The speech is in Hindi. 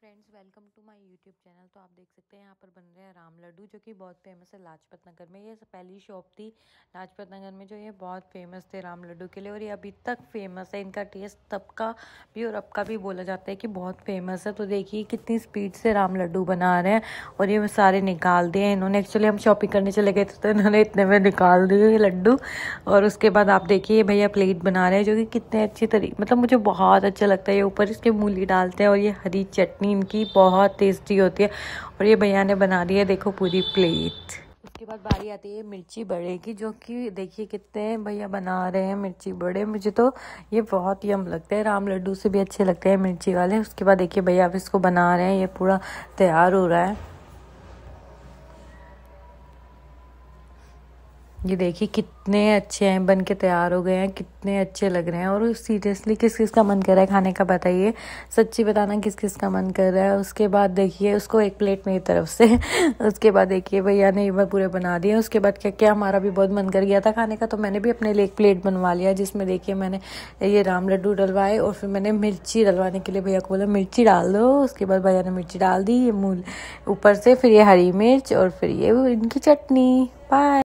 friends welcome to my YouTube channel तो आप देख सकते हैं यहाँ पर बन रहे हैं राम लड्डू जो कि बहुत फेमस है लाजपत नगर में ये पहली शॉप थी लाजपत नगर में जो ये बहुत फेमस थे राम लड्डू के लिए और ये अभी तक फेमस है इनका टेस्ट तब का भी और अब का भी बोला जाता है कि बहुत फेमस है तो देखिए कितनी स्पीड से राम लड्डू बना रहे हैं और ये सारे निकाल दिए इन्होंने एक्चुअली हम शॉपिंग करने चले गए थे तो इन्होंने इतने में निकाल दिए ये लड्डू और उसके बाद आप देखिए ये भैया प्लेट बना रहे हैं जो कि कितने अच्छी तरीके मतलब मुझे बहुत अच्छा लगता है ये ऊपर इसके मूली डालते हैं और ये हरी चटनी ग्रेवी इनकी बहुत टेस्टी होती है और ये भैया ने बना दी है देखो पूरी प्लेट उसके बाद बारी आती है मिर्ची बड़े की जो कि देखिए कितने भैया बना रहे हैं मिर्ची बड़े मुझे तो ये बहुत यम लगते हैं राम लड्डू से भी अच्छे लगते हैं मिर्ची वाले उसके बाद देखिए भैया अब इसको बना रहे हैं ये पूरा तैयार हो रहा है ये देखिए कितने अच्छे हैं बन के तैयार हो गए हैं कितने अच्छे लग रहे हैं और सीरियसली किस किस का मन कर रहा है खाने का बताइए सच्ची बताना किस किस का मन कर रहा है उसके बाद देखिए उसको एक प्लेट मेरी तरफ से उसके बाद देखिए भैया ने एक बार पूरे बना दिए उसके बाद क्या क्या हमारा भी बहुत मन कर गया था खाने का तो मैंने भी अपने लिए एक प्लेट बनवा लिया जिसमें देखिए मैंने ये राम लड्डू डलवाए और फिर मैंने मिर्ची डलवाने के लिए भैया को बोला मिर्ची डाल दो उसके बाद भैया ने मिर्ची डाल दी ये मूल ऊपर से फिर ये हरी मिर्च और फिर ये इनकी चटनी बाय